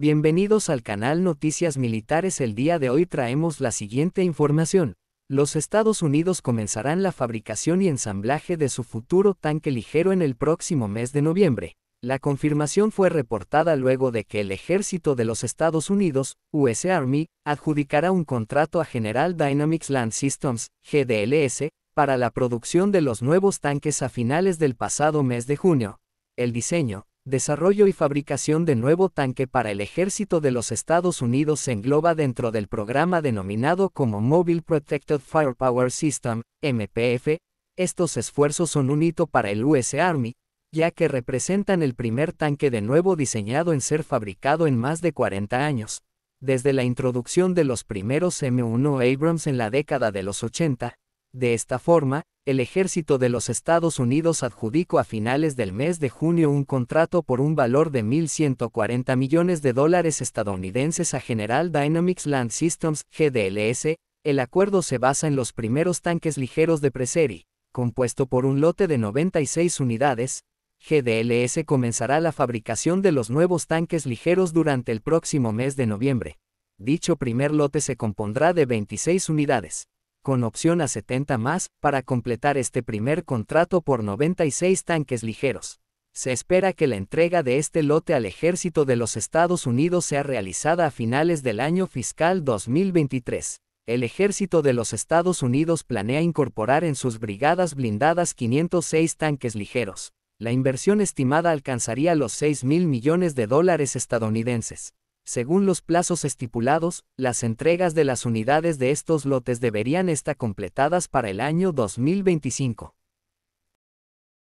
Bienvenidos al canal Noticias Militares. El día de hoy traemos la siguiente información. Los Estados Unidos comenzarán la fabricación y ensamblaje de su futuro tanque ligero en el próximo mes de noviembre. La confirmación fue reportada luego de que el ejército de los Estados Unidos, US Army, adjudicará un contrato a General Dynamics Land Systems, GDLS, para la producción de los nuevos tanques a finales del pasado mes de junio. El diseño, Desarrollo y fabricación de nuevo tanque para el ejército de los Estados Unidos se engloba dentro del programa denominado como Mobile Protected Firepower System, MPF. Estos esfuerzos son un hito para el US Army, ya que representan el primer tanque de nuevo diseñado en ser fabricado en más de 40 años. Desde la introducción de los primeros M1 Abrams en la década de los 80, de esta forma, el ejército de los Estados Unidos adjudicó a finales del mes de junio un contrato por un valor de 1.140 millones de dólares estadounidenses a General Dynamics Land Systems, GDLS. El acuerdo se basa en los primeros tanques ligeros de Preseri, compuesto por un lote de 96 unidades. GDLS comenzará la fabricación de los nuevos tanques ligeros durante el próximo mes de noviembre. Dicho primer lote se compondrá de 26 unidades con opción a 70 más, para completar este primer contrato por 96 tanques ligeros. Se espera que la entrega de este lote al ejército de los Estados Unidos sea realizada a finales del año fiscal 2023. El ejército de los Estados Unidos planea incorporar en sus brigadas blindadas 506 tanques ligeros. La inversión estimada alcanzaría los 6 mil millones de dólares estadounidenses. Según los plazos estipulados, las entregas de las unidades de estos lotes deberían estar completadas para el año 2025.